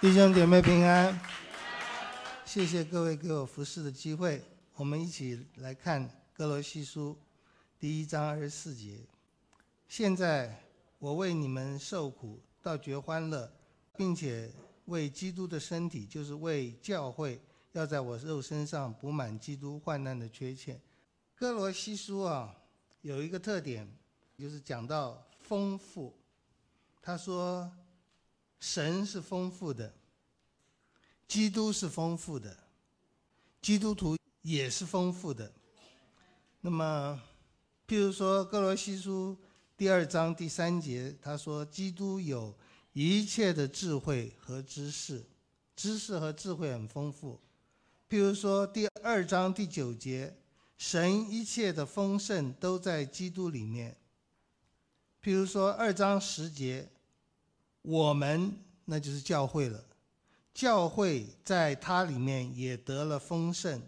弟兄姐妹平安，谢谢各位给我服侍的机会。我们一起来看哥罗西书第一章二十四节。现在我为你们受苦，倒觉欢乐，并且为基督的身体，就是为教会，要在我肉身上补满基督患难的缺欠。哥罗西书啊，有一个特点，就是讲到丰富。他说。神是丰富的，基督是丰富的，基督徒也是丰富的。那么，譬如说《哥罗西书》第二章第三节，他说：“基督有一切的智慧和知识，知识和智慧很丰富。”譬如说第二章第九节，神一切的丰盛都在基督里面。譬如说二章十节。我们那就是教会了，教会在它里面也得了丰盛。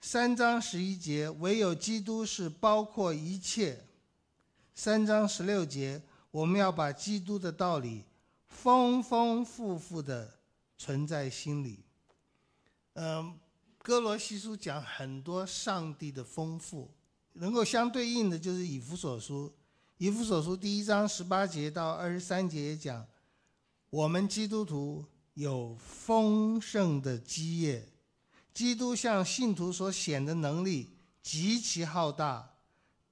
三章十一节，唯有基督是包括一切。三章十六节，我们要把基督的道理丰丰富富的存在心里。嗯，哥罗西书讲很多上帝的丰富，能够相对应的就是以弗所书。以弗所书第一章十八节到二十三节讲，我们基督徒有丰盛的基业，基督向信徒所显的能力极其浩大，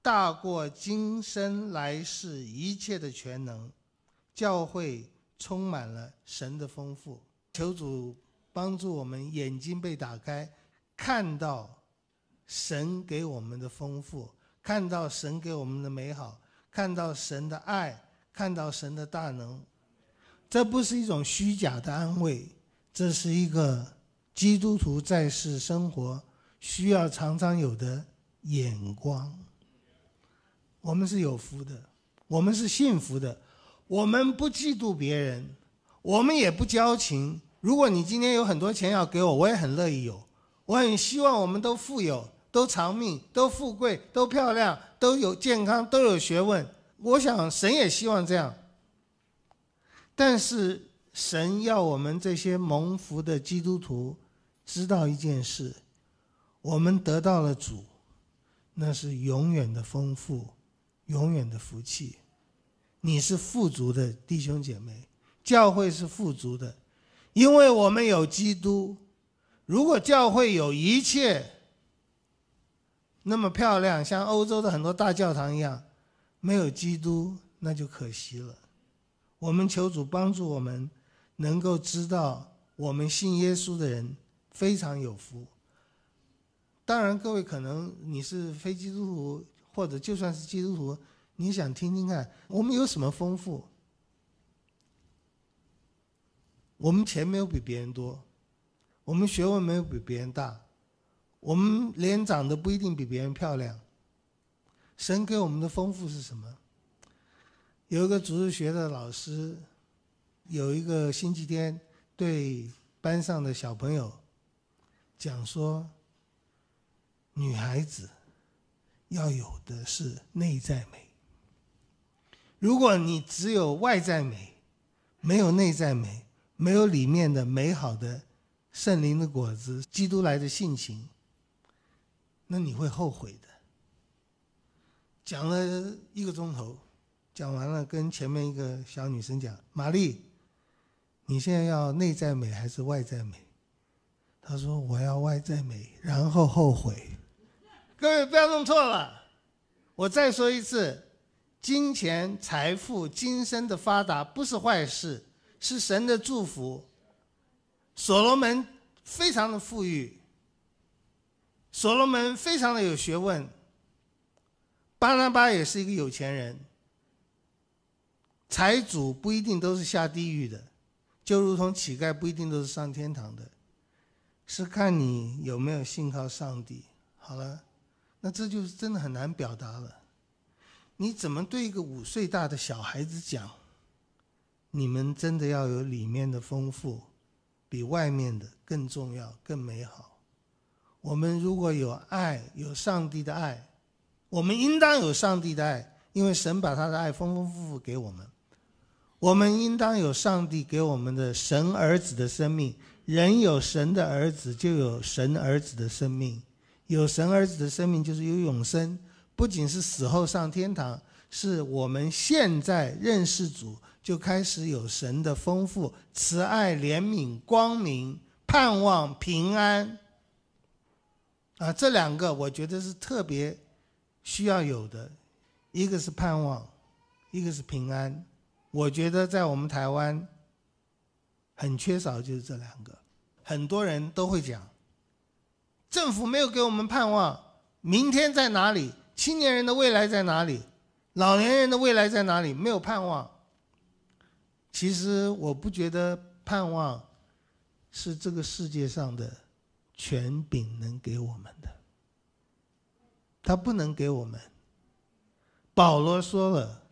大过今生来世一切的全能。教会充满了神的丰富，求主帮助我们眼睛被打开，看到神给我们的丰富，看到神给我们的美好。看到神的爱，看到神的大能，这不是一种虚假的安慰，这是一个基督徒在世生活需要常常有的眼光。我们是有福的，我们是幸福的，我们不嫉妒别人，我们也不矫情。如果你今天有很多钱要给我，我也很乐意有，我很希望我们都富有。都长命，都富贵，都漂亮，都有健康，都有学问。我想神也希望这样。但是神要我们这些蒙福的基督徒知道一件事：我们得到了主，那是永远的丰富，永远的福气。你是富足的弟兄姐妹，教会是富足的，因为我们有基督。如果教会有一切，那么漂亮，像欧洲的很多大教堂一样，没有基督，那就可惜了。我们求主帮助我们，能够知道我们信耶稣的人非常有福。当然，各位可能你是非基督徒，或者就算是基督徒，你想听听看我们有什么丰富？我们钱没有比别人多，我们学问没有比别人大。我们脸长得不一定比别人漂亮。神给我们的丰富是什么？有一个主日学的老师，有一个星期天对班上的小朋友讲说：“女孩子要有的是内在美。如果你只有外在美，没有内在美，没有里面的美好的圣灵的果子、基督来的性情。”那你会后悔的。讲了一个钟头，讲完了，跟前面一个小女生讲，玛丽，你现在要内在美还是外在美？她说我要外在美，然后后悔。各位不要弄错了，我再说一次，金钱、财富、今生的发达不是坏事，是神的祝福。所罗门非常的富裕。所罗门非常的有学问。巴拿巴也是一个有钱人。财主不一定都是下地狱的，就如同乞丐不一定都是上天堂的，是看你有没有信靠上帝。好了，那这就是真的很难表达了。你怎么对一个五岁大的小孩子讲？你们真的要有里面的丰富，比外面的更重要、更美好。我们如果有爱，有上帝的爱，我们应当有上帝的爱，因为神把他的爱丰丰富富给我们。我们应当有上帝给我们的神儿子的生命。人有神的儿子，就有神儿子的生命。有神儿子的生命，就是有永生。不仅是死后上天堂，是我们现在认识主，就开始有神的丰富、慈爱、怜悯、光明、盼望、平安。啊，这两个我觉得是特别需要有的，一个是盼望，一个是平安。我觉得在我们台湾很缺少就是这两个，很多人都会讲，政府没有给我们盼望，明天在哪里？青年人的未来在哪里？老年人的未来在哪里？没有盼望。其实我不觉得盼望是这个世界上的。权柄能给我们的，他不能给我们。保罗说了：“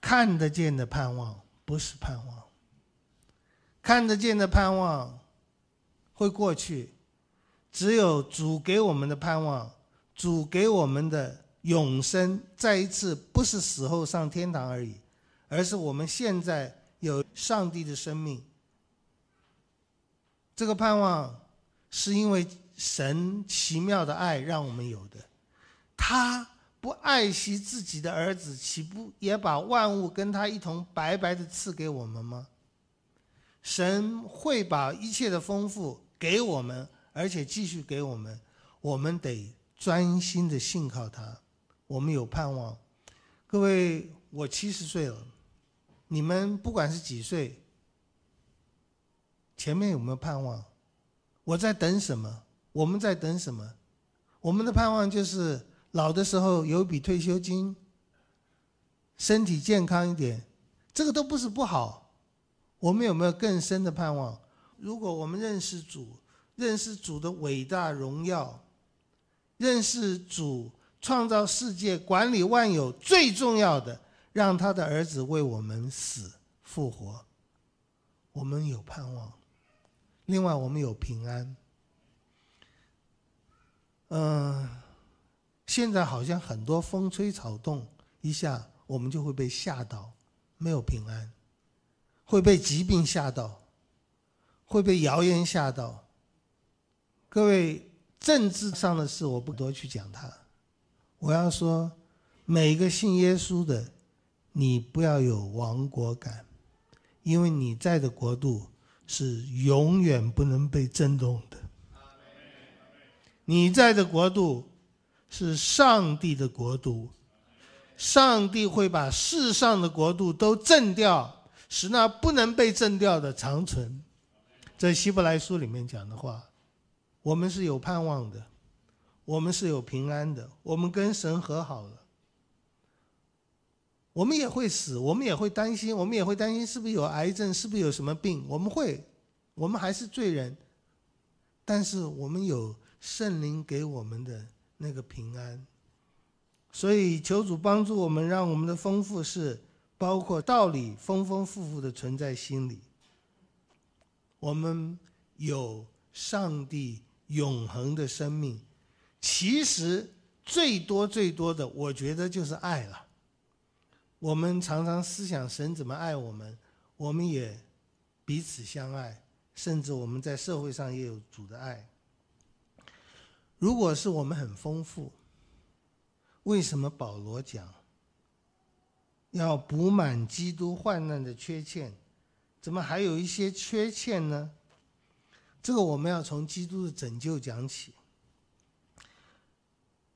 看得见的盼望不是盼望，看得见的盼望会过去，只有主给我们的盼望，主给我们的永生，再一次不是死后上天堂而已，而是我们现在有上帝的生命。这个盼望。”是因为神奇妙的爱让我们有的，他不爱惜自己的儿子，岂不也把万物跟他一同白白的赐给我们吗？神会把一切的丰富给我们，而且继续给我们，我们得专心的信靠他。我们有盼望。各位，我七十岁了，你们不管是几岁，前面有没有盼望？我在等什么？我们在等什么？我们的盼望就是老的时候有一笔退休金，身体健康一点，这个都不是不好。我们有没有更深的盼望？如果我们认识主，认识主的伟大荣耀，认识主创造世界、管理万有，最重要的让他的儿子为我们死复活，我们有盼望。另外，我们有平安。嗯，现在好像很多风吹草动，一下我们就会被吓到，没有平安，会被疾病吓到，会被谣言吓到。各位，政治上的事我不多去讲它，我要说，每一个信耶稣的，你不要有亡国感，因为你在的国度。是永远不能被震动的。你在的国度，是上帝的国度，上帝会把世上的国度都震掉，使那不能被震掉的长存。在希伯来书里面讲的话，我们是有盼望的，我们是有平安的，我们跟神和好了。我们也会死，我们也会担心，我们也会担心是不是有癌症，是不是有什么病。我们会，我们还是罪人，但是我们有圣灵给我们的那个平安。所以求主帮助我们，让我们的丰富是包括道理丰丰富富的存在心里。我们有上帝永恒的生命，其实最多最多的，我觉得就是爱了。我们常常思想神怎么爱我们，我们也彼此相爱，甚至我们在社会上也有主的爱。如果是我们很丰富，为什么保罗讲要补满基督患难的缺欠，怎么还有一些缺欠呢？这个我们要从基督的拯救讲起。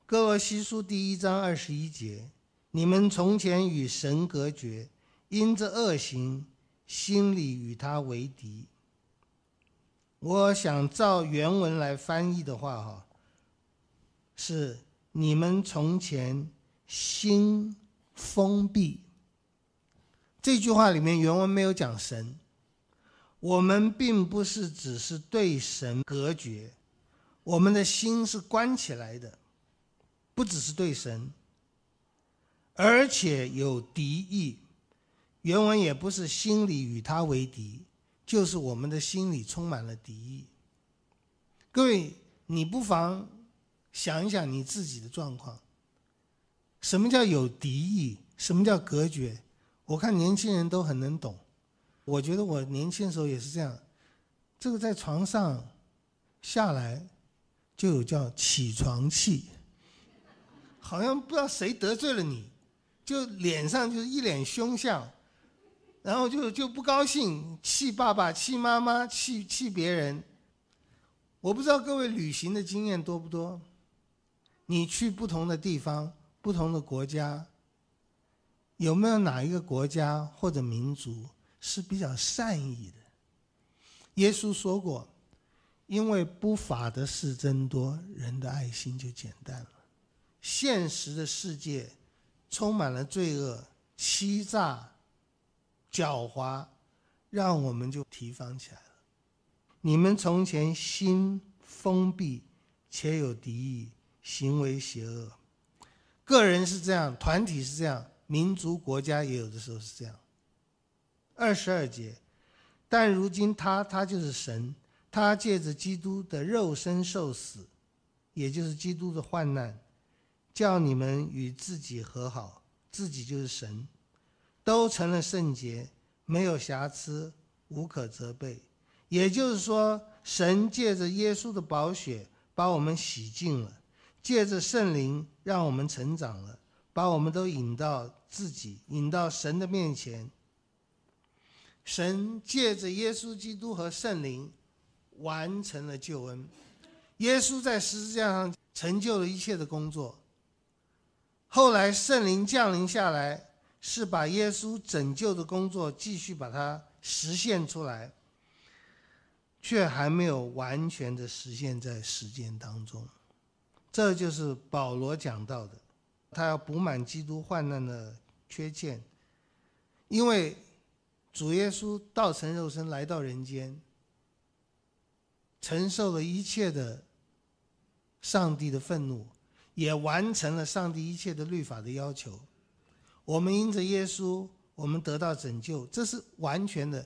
哥罗西书第一章二十一节。你们从前与神隔绝，因着恶行，心里与他为敌。我想照原文来翻译的话，哈，是你们从前心封闭。这句话里面原文没有讲神，我们并不是只是对神隔绝，我们的心是关起来的，不只是对神。而且有敌意，原文也不是心里与他为敌，就是我们的心里充满了敌意。各位，你不妨想一想你自己的状况。什么叫有敌意？什么叫隔绝？我看年轻人都很能懂。我觉得我年轻时候也是这样，这个在床上下来就有叫起床气，好像不知道谁得罪了你。就脸上就是一脸凶相，然后就就不高兴，气爸爸，气妈妈，气气别人。我不知道各位旅行的经验多不多，你去不同的地方、不同的国家，有没有哪一个国家或者民族是比较善意的？耶稣说过：“因为不法的事增多，人的爱心就简单了。”现实的世界。充满了罪恶、欺诈、狡猾，让我们就提防起来了。你们从前心封闭，且有敌意，行为邪恶，个人是这样，团体是这样，民族国家也有的时候是这样。二十二节，但如今他，他就是神，他借着基督的肉身受死，也就是基督的患难。叫你们与自己和好，自己就是神，都成了圣洁，没有瑕疵，无可责备。也就是说，神借着耶稣的宝血把我们洗净了，借着圣灵让我们成长了，把我们都引到自己，引到神的面前。神借着耶稣基督和圣灵完成了救恩。耶稣在十字架上成就了一切的工作。后来圣灵降临下来，是把耶稣拯救的工作继续把它实现出来，却还没有完全的实现，在实践当中，这就是保罗讲到的，他要补满基督患难的缺欠，因为主耶稣道成肉身来到人间，承受了一切的上帝的愤怒。也完成了上帝一切的律法的要求。我们因着耶稣，我们得到拯救，这是完全的。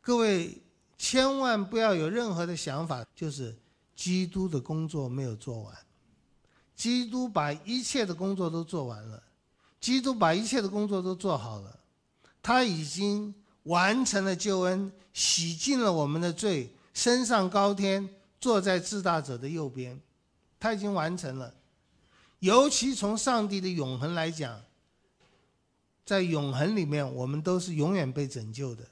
各位千万不要有任何的想法，就是基督的工作没有做完。基督把一切的工作都做完了，基督把一切的工作都做好了，他已经完成了救恩，洗净了我们的罪，升上高天，坐在至大者的右边。他已经完成了。尤其从上帝的永恒来讲，在永恒里面，我们都是永远被拯救的。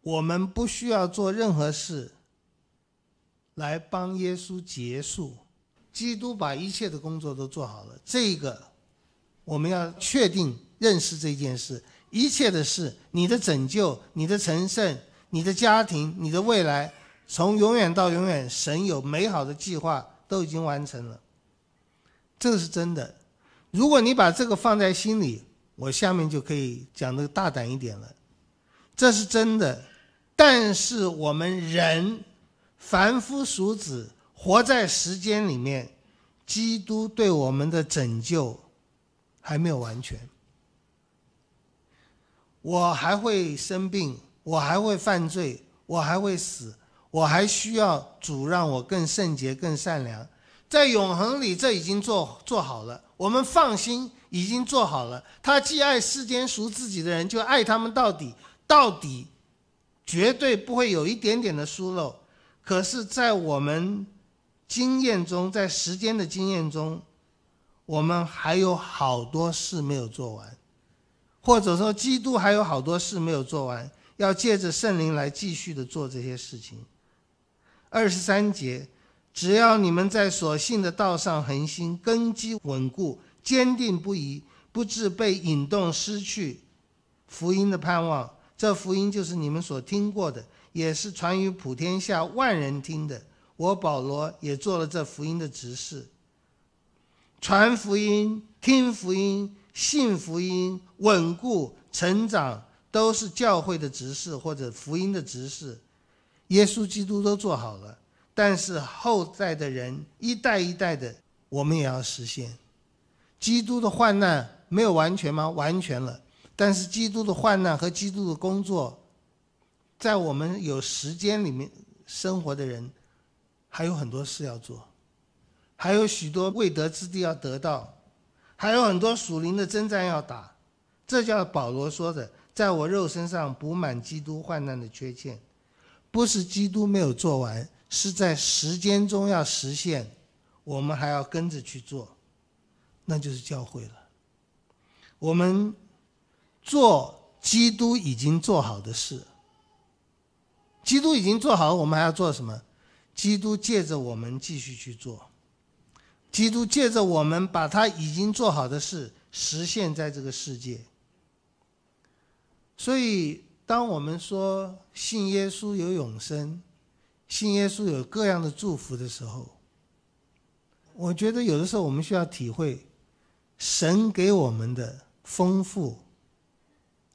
我们不需要做任何事来帮耶稣结束。基督把一切的工作都做好了。这个我们要确定认识这件事。一切的事，你的拯救、你的成圣、你的家庭、你的未来，从永远到永远，神有美好的计划，都已经完成了。这是真的。如果你把这个放在心里，我下面就可以讲的大胆一点了。这是真的，但是我们人凡夫俗子活在时间里面，基督对我们的拯救还没有完全。我还会生病，我还会犯罪，我还会死，我还需要主让我更圣洁、更善良。在永恒里，这已经做做好了，我们放心，已经做好了。他既爱世间属自己的人，就爱他们到底，到底绝对不会有一点点的疏漏。可是，在我们经验中，在时间的经验中，我们还有好多事没有做完，或者说，基督还有好多事没有做完，要借着圣灵来继续的做这些事情。二十三节。只要你们在所信的道上恒心，根基稳固，坚定不移，不致被引动失去福音的盼望。这福音就是你们所听过的，也是传于普天下万人听的。我保罗也做了这福音的执事，传福音、听福音、信福音、稳固、成长，都是教会的执事或者福音的执事，耶稣基督都做好了。但是后代的人一代一代的，我们也要实现。基督的患难没有完全吗？完全了。但是基督的患难和基督的工作，在我们有时间里面生活的人，还有很多事要做，还有许多未得之地要得到，还有很多属灵的征战要打。这叫保罗说的：“在我肉身上补满基督患难的缺欠，不是基督没有做完。”是在时间中要实现，我们还要跟着去做，那就是教会了。我们做基督已经做好的事，基督已经做好了，我们还要做什么？基督借着我们继续去做，基督借着我们把他已经做好的事实现在这个世界。所以，当我们说信耶稣有永生。信耶稣有各样的祝福的时候，我觉得有的时候我们需要体会，神给我们的丰富、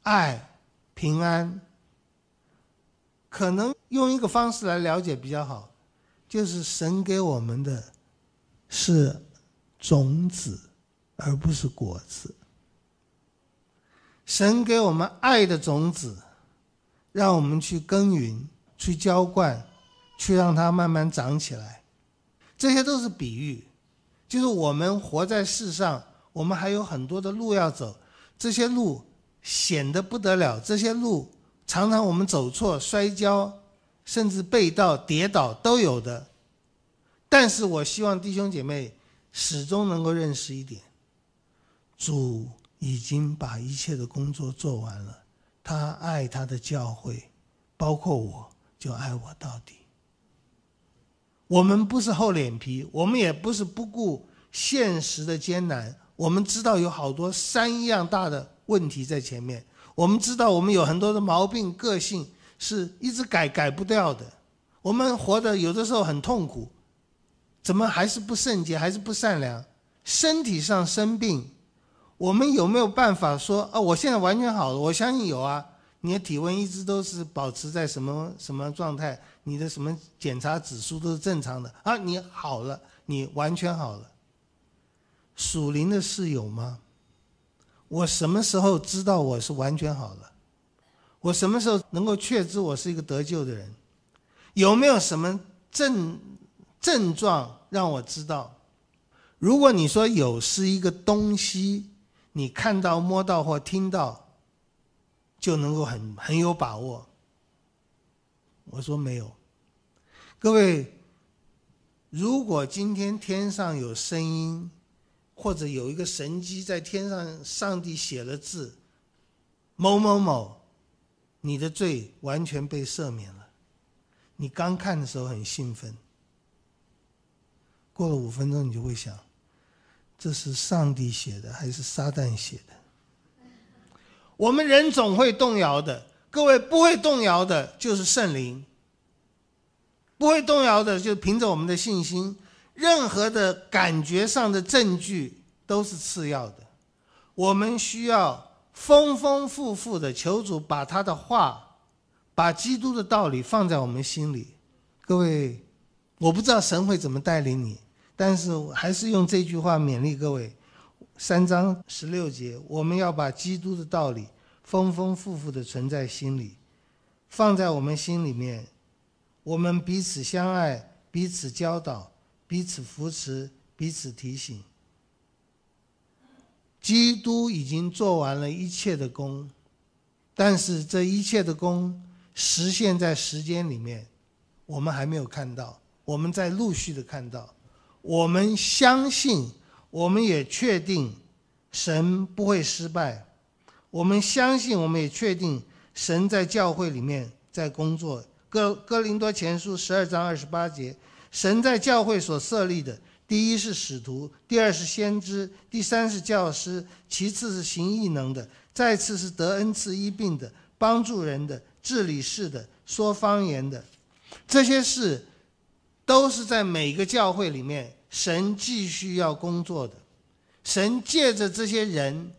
爱、平安，可能用一个方式来了解比较好，就是神给我们的，是种子，而不是果子。神给我们爱的种子，让我们去耕耘、去浇灌。去让它慢慢长起来，这些都是比喻，就是我们活在世上，我们还有很多的路要走，这些路险的不得了，这些路常常我们走错、摔跤，甚至被盗、跌倒都有的。但是我希望弟兄姐妹始终能够认识一点：主已经把一切的工作做完了，他爱他的教会，包括我就爱我到底。我们不是厚脸皮，我们也不是不顾现实的艰难。我们知道有好多山一样大的问题在前面，我们知道我们有很多的毛病、个性是一直改改不掉的。我们活的有的时候很痛苦，怎么还是不圣洁，还是不善良？身体上生病，我们有没有办法说啊？我现在完全好了，我相信有啊。你的体温一直都是保持在什么什么状态？你的什么检查指数都是正常的啊！你好了，你完全好了。属灵的室有吗？我什么时候知道我是完全好了？我什么时候能够确知我是一个得救的人？有没有什么症症状让我知道？如果你说有是一个东西，你看到、摸到或听到？就能够很很有把握。我说没有，各位，如果今天天上有声音，或者有一个神机在天上，上帝写了字，某某某，你的罪完全被赦免了。你刚看的时候很兴奋，过了五分钟，你就会想，这是上帝写的还是撒旦写的？我们人总会动摇的，各位不会动摇的就是圣灵。不会动摇的，就凭着我们的信心，任何的感觉上的证据都是次要的。我们需要丰丰富富的求主把他的话，把基督的道理放在我们心里。各位，我不知道神会怎么带领你，但是还是用这句话勉励各位：三章十六节，我们要把基督的道理。丰丰富富的存在心里，放在我们心里面，我们彼此相爱，彼此教导，彼此扶持，彼此提醒。基督已经做完了一切的功，但是这一切的功实现在时间里面，我们还没有看到，我们在陆续的看到。我们相信，我们也确定，神不会失败。我们相信，我们也确定，神在教会里面在工作。哥哥林多前书十二章二十八节，神在教会所设立的，第一是使徒，第二是先知，第三是教师，其次是行异能的，再次是得恩赐医病的，帮助人的，治理事的，说方言的，这些事都是在每个教会里面神继续要工作的。神借着这些人。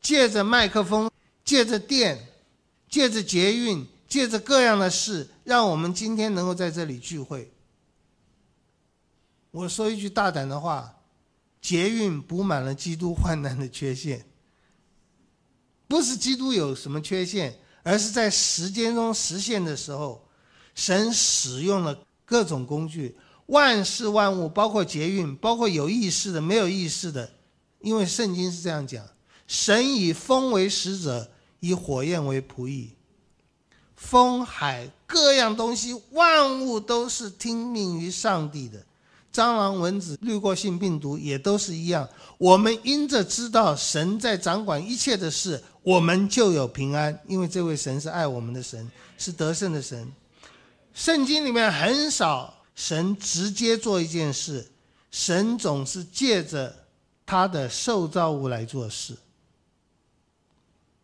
借着麦克风，借着电，借着捷运，借着各样的事，让我们今天能够在这里聚会。我说一句大胆的话：捷运补满了基督患难的缺陷。不是基督有什么缺陷，而是在时间中实现的时候，神使用了各种工具，万事万物，包括捷运，包括有意识的、没有意识的，因为圣经是这样讲。神以风为使者，以火焰为仆役，风、海各样东西，万物都是听命于上帝的。蟑螂、蚊子、滤过性病毒也都是一样。我们因着知道神在掌管一切的事，我们就有平安，因为这位神是爱我们的神，是得胜的神。圣经里面很少神直接做一件事，神总是借着他的受造物来做事。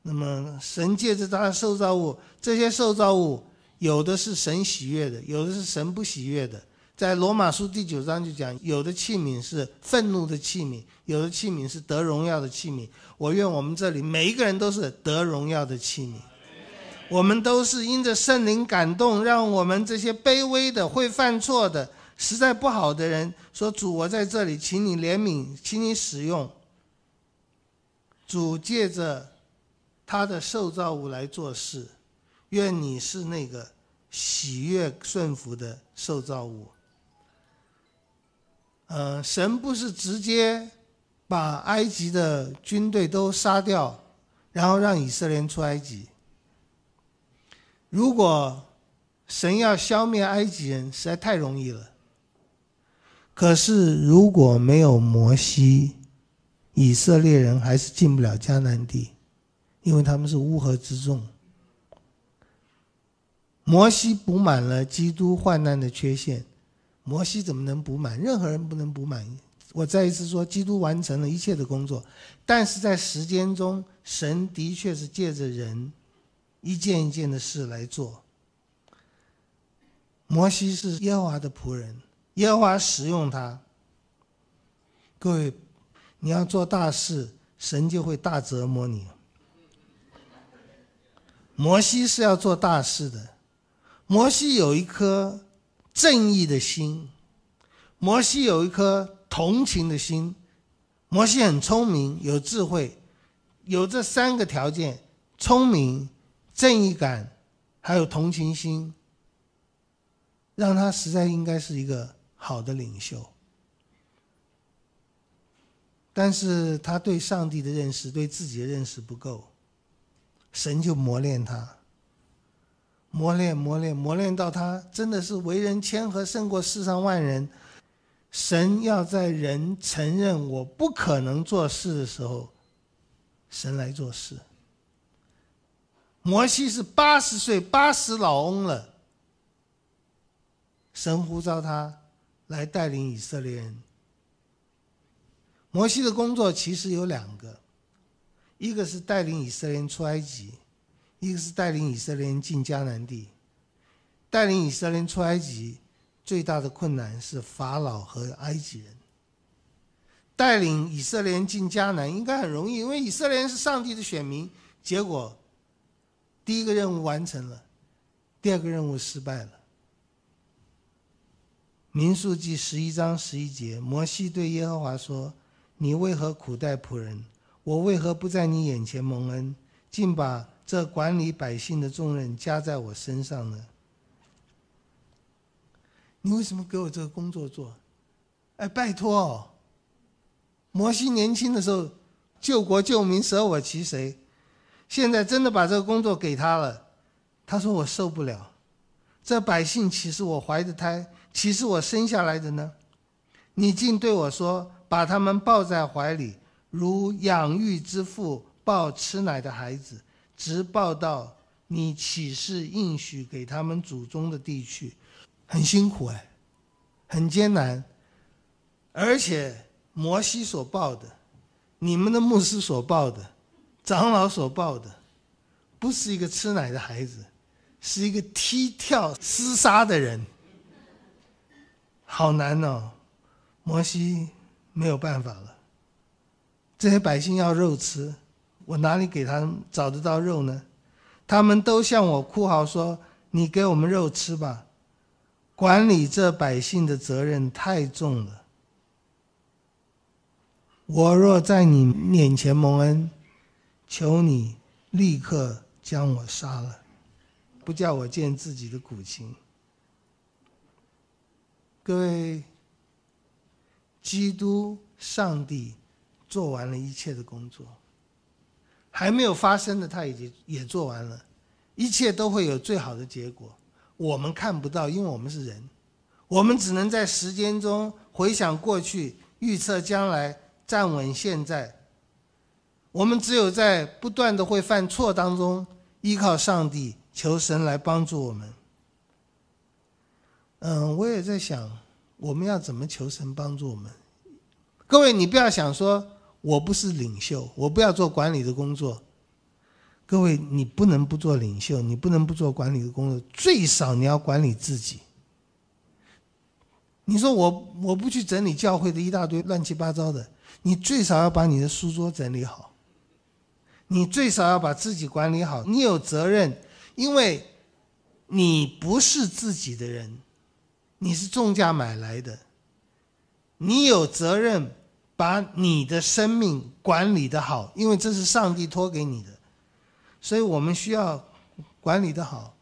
那么神借着他的受造物，这些受造物有的是神喜悦的，有的是神不喜悦的。在罗马书第九章就讲，有的器皿是愤怒的器皿，有的器皿是得荣耀的器皿。我愿我们这里每一个人都是得荣耀的器皿，我们都是因着圣灵感动，让我们这些卑微的、会犯错的、实在不好的人说：“主，我在这里，请你怜悯，请你使用。”主借着他的受造物来做事，愿你是那个喜悦顺服的受造物。呃，神不是直接把埃及的军队都杀掉，然后让以色列人出埃及。如果神要消灭埃及人，实在太容易了。可是如果没有摩西，以色列人还是进不了迦南地。因为他们是乌合之众。摩西补满了基督患难的缺陷，摩西怎么能补满？任何人不能补满。我再一次说，基督完成了一切的工作，但是在时间中，神的确是借着人，一件一件的事来做。摩西是耶和华的仆人，耶和华使用他。各位，你要做大事，神就会大折磨你。摩西是要做大事的，摩西有一颗正义的心，摩西有一颗同情的心，摩西很聪明，有智慧，有这三个条件：聪明、正义感，还有同情心，让他实在应该是一个好的领袖。但是他对上帝的认识，对自己的认识不够。神就磨练他，磨练、磨练、磨练，到他真的是为人谦和，胜过世上万人。神要在人承认我不可能做事的时候，神来做事。摩西是八十岁，八十老翁了，神呼召他来带领以色列人。摩西的工作其实有两个。一个是带领以色列人出埃及，一个是带领以色列人进迦南地。带领以色列人出埃及，最大的困难是法老和埃及人。带领以色列人进迦南应该很容易，因为以色列人是上帝的选民。结果，第一个任务完成了，第二个任务失败了。民数记十一章十一节，摩西对耶和华说：“你为何苦待仆人？”我为何不在你眼前蒙恩，竟把这管理百姓的重任加在我身上呢？你为什么给我这个工作做？哎，拜托！摩西年轻的时候救国救民舍我其谁，现在真的把这个工作给他了，他说我受不了。这百姓岂是我怀的胎，岂是我生下来的呢？你竟对我说把他们抱在怀里。如养育之父抱吃奶的孩子，直抱到你起誓应许给他们祖宗的地区，很辛苦哎，很艰难。而且摩西所抱的，你们的牧师所抱的，长老所抱的，不是一个吃奶的孩子，是一个踢跳厮杀的人。好难哦，摩西没有办法了。这些百姓要肉吃，我哪里给他找得到肉呢？他们都向我哭嚎说：“你给我们肉吃吧！”管理这百姓的责任太重了。我若在你面前蒙恩，求你立刻将我杀了，不叫我见自己的苦情。各位，基督上帝。做完了一切的工作，还没有发生的他已经也做完了，一切都会有最好的结果。我们看不到，因为我们是人，我们只能在时间中回想过去，预测将来，站稳现在。我们只有在不断的会犯错当中，依靠上帝，求神来帮助我们。嗯，我也在想，我们要怎么求神帮助我们？各位，你不要想说。我不是领袖，我不要做管理的工作。各位，你不能不做领袖，你不能不做管理的工作。最少你要管理自己。你说我我不去整理教会的一大堆乱七八糟的，你最少要把你的书桌整理好，你最少要把自己管理好。你有责任，因为你不是自己的人，你是重价买来的，你有责任。把你的生命管理的好，因为这是上帝托给你的，所以我们需要管理的好。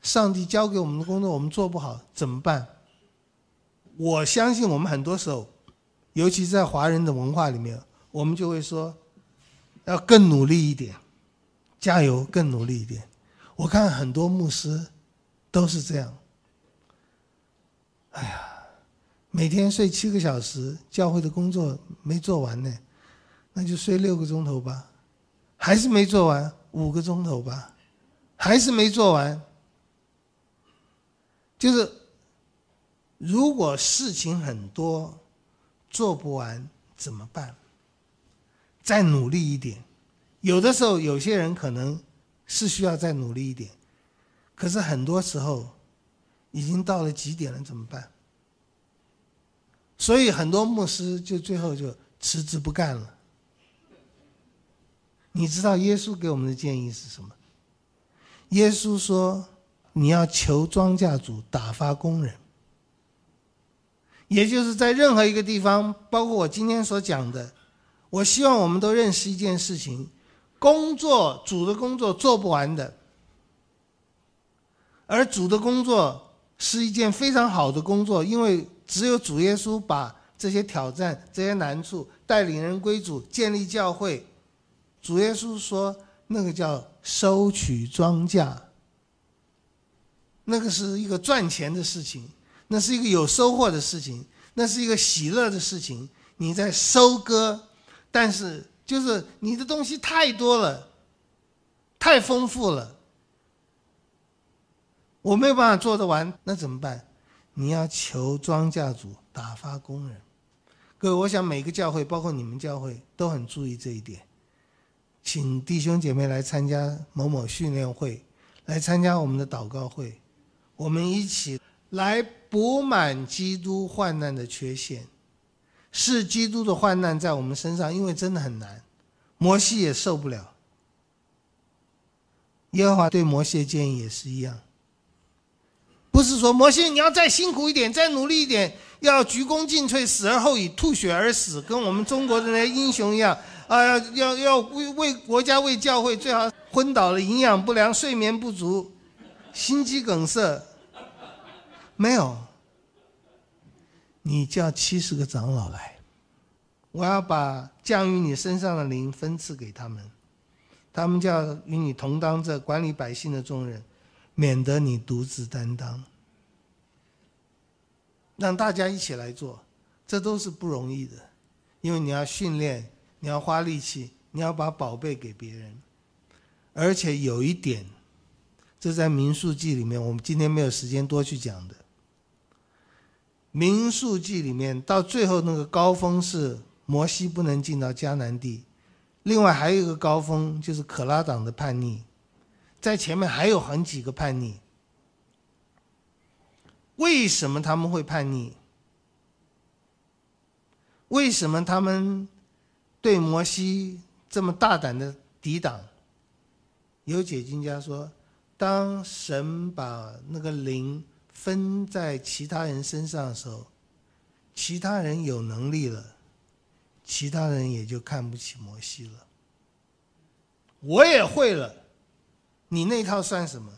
上帝交给我们的工作，我们做不好怎么办？我相信我们很多时候，尤其在华人的文化里面，我们就会说要更努力一点，加油，更努力一点。我看很多牧师都是这样。哎呀。每天睡七个小时，教会的工作没做完呢，那就睡六个钟头吧，还是没做完，五个钟头吧，还是没做完。就是，如果事情很多，做不完怎么办？再努力一点。有的时候有些人可能是需要再努力一点，可是很多时候已经到了极点了，怎么办？所以很多牧师就最后就辞职不干了。你知道耶稣给我们的建议是什么？耶稣说：“你要求庄稼主打发工人。”也就是在任何一个地方，包括我今天所讲的，我希望我们都认识一件事情：工作主的工作做不完的，而主的工作是一件非常好的工作，因为。只有主耶稣把这些挑战、这些难处带领人归主、建立教会。主耶稣说：“那个叫收取庄稼，那个是一个赚钱的事情，那是一个有收获的事情，那是一个喜乐的事情。你在收割，但是就是你的东西太多了，太丰富了，我没有办法做得完，那怎么办？”你要求庄稼主打发工人，各位，我想每个教会，包括你们教会，都很注意这一点。请弟兄姐妹来参加某某训练会，来参加我们的祷告会，我们一起来补满基督患难的缺陷，是基督的患难在我们身上，因为真的很难，摩西也受不了，耶和华对摩西的建议也是一样。不是说摩西，你要再辛苦一点，再努力一点，要鞠躬尽瘁，死而后已，吐血而死，跟我们中国的那些英雄一样。呃，要要为为国家、为教会，最好昏倒了，营养不良，睡眠不足，心肌梗塞，没有。你叫七十个长老来，我要把降于你身上的灵分赐给他们，他们就要与你同当这管理百姓的重任。免得你独自担当，让大家一起来做，这都是不容易的，因为你要训练，你要花力气，你要把宝贝给别人，而且有一点，这在《民数记》里面，我们今天没有时间多去讲的，《民数记》里面到最后那个高峰是摩西不能进到迦南地，另外还有一个高峰就是可拉党的叛逆。在前面还有很几个叛逆，为什么他们会叛逆？为什么他们对摩西这么大胆的抵挡？有解经家说，当神把那个灵分在其他人身上的时候，其他人有能力了，其他人也就看不起摩西了。我也会了。你那套算什么？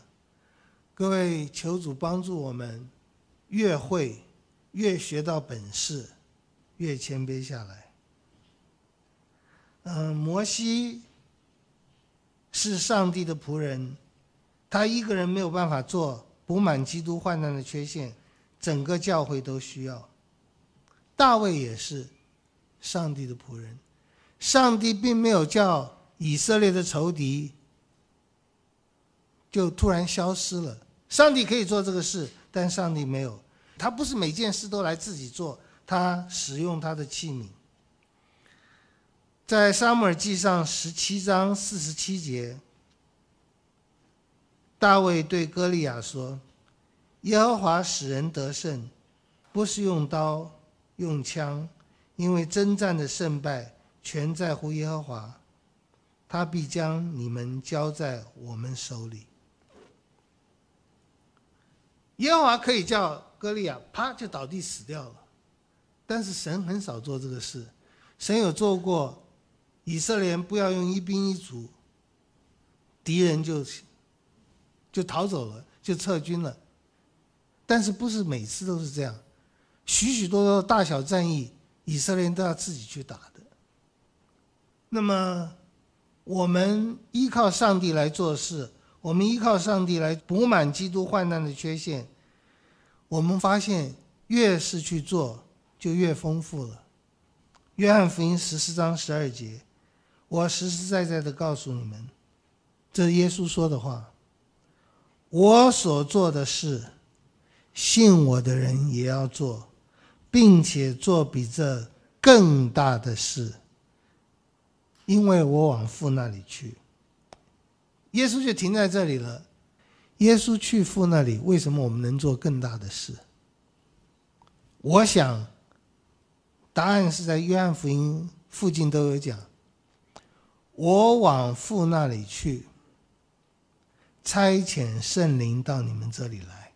各位求主帮助我们，越会越学到本事，越谦卑下来。嗯，摩西是上帝的仆人，他一个人没有办法做补满基督患难的缺陷，整个教会都需要。大卫也是上帝的仆人，上帝并没有叫以色列的仇敌。就突然消失了。上帝可以做这个事，但上帝没有。他不是每件事都来自己做，他使用他的器皿。在沙母尔记上十七章四十七节，大卫对歌利亚说：“耶和华使人得胜，不是用刀用枪，因为征战的胜败全在乎耶和华，他必将你们交在我们手里。”耶和华可以叫歌利亚，啪就倒地死掉了。但是神很少做这个事，神有做过，以色列不要用一兵一卒，敌人就就逃走了，就撤军了。但是不是每次都是这样？许许多多大小战役，以色列人都要自己去打的。那么，我们依靠上帝来做事。我们依靠上帝来补满基督患难的缺陷，我们发现越是去做，就越丰富了。约翰福音十四章十二节，我实实在在的告诉你们，这是耶稣说的话：我所做的事，信我的人也要做，并且做比这更大的事，因为我往父那里去。耶稣就停在这里了。耶稣去父那里，为什么我们能做更大的事？我想，答案是在约翰福音附近都有讲。我往父那里去，差遣圣灵到你们这里来。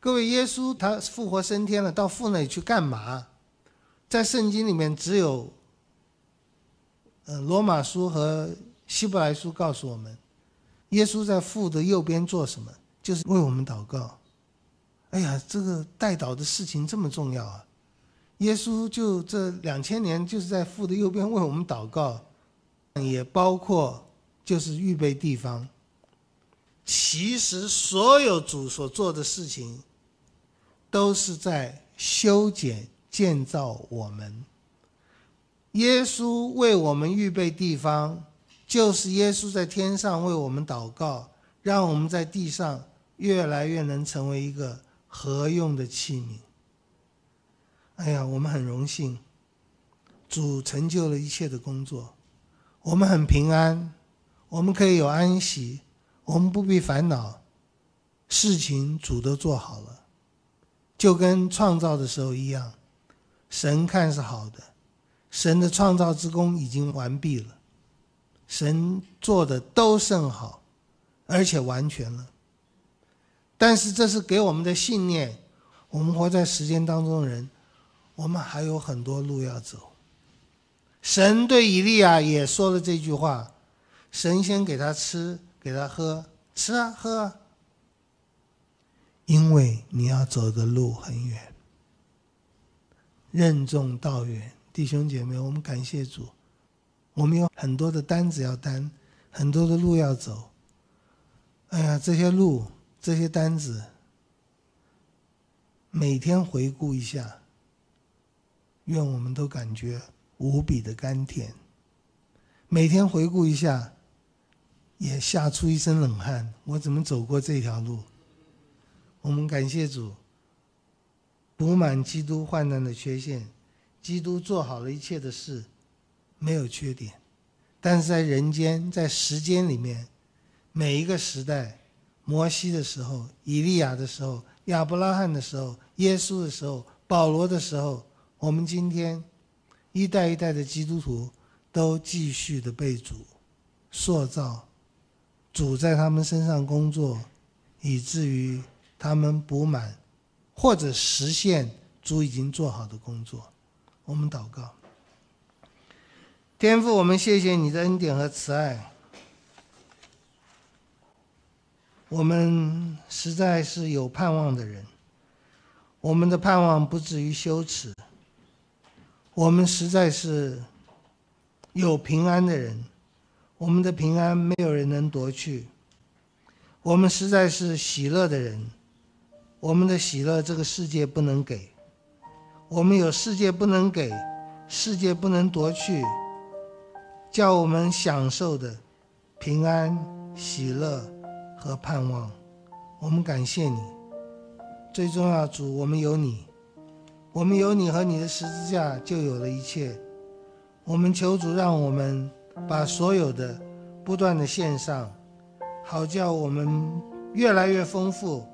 各位，耶稣他复活升天了，到父那里去干嘛？在圣经里面只有，呃，罗马书和。希伯来书告诉我们，耶稣在父的右边做什么，就是为我们祷告。哎呀，这个代祷的事情这么重要啊！耶稣就这两千年，就是在父的右边为我们祷告，也包括就是预备地方。其实，所有主所做的事情，都是在修剪建造我们。耶稣为我们预备地方。就是耶稣在天上为我们祷告，让我们在地上越来越能成为一个合用的器皿。哎呀，我们很荣幸，主成就了一切的工作，我们很平安，我们可以有安息，我们不必烦恼，事情主都做好了，就跟创造的时候一样，神看是好的，神的创造之功已经完毕了。神做的都甚好，而且完全了。但是这是给我们的信念。我们活在时间当中的人，我们还有很多路要走。神对以利亚也说了这句话：，神先给他吃，给他喝，吃啊，喝啊。因为你要走的路很远，任重道远。弟兄姐妹，我们感谢主。我们有很多的单子要单，很多的路要走。哎呀，这些路，这些单子，每天回顾一下。愿我们都感觉无比的甘甜。每天回顾一下，也吓出一身冷汗。我怎么走过这条路？我们感谢主，补满基督患难的缺陷，基督做好了一切的事。没有缺点，但是在人间，在时间里面，每一个时代，摩西的时候，以利亚的时候，亚伯拉罕的时候，耶稣的时候，保罗的时候，我们今天一代一代的基督徒都继续的被主塑造，主在他们身上工作，以至于他们补满，或者实现主已经做好的工作。我们祷告。天父，我们谢谢你的恩典和慈爱。我们实在是有盼望的人，我们的盼望不至于羞耻。我们实在是有平安的人，我们的平安没有人能夺去。我们实在是喜乐的人，我们的喜乐这个世界不能给。我们有世界不能给，世界不能夺去。叫我们享受的平安、喜乐和盼望，我们感谢你。最重要，主，我们有你，我们有你和你的十字架，就有了一切。我们求主，让我们把所有的不断的献上，好叫我们越来越丰富，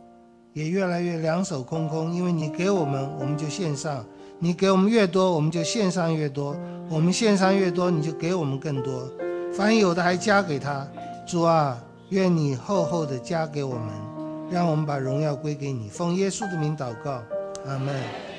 也越来越两手空空，因为你给我们，我们就献上。你给我们越多，我们就献上越多；我们献上越多，你就给我们更多。凡有的还加给他。主啊，愿你厚厚的加给我们，让我们把荣耀归给你。奉耶稣的名祷告，阿门。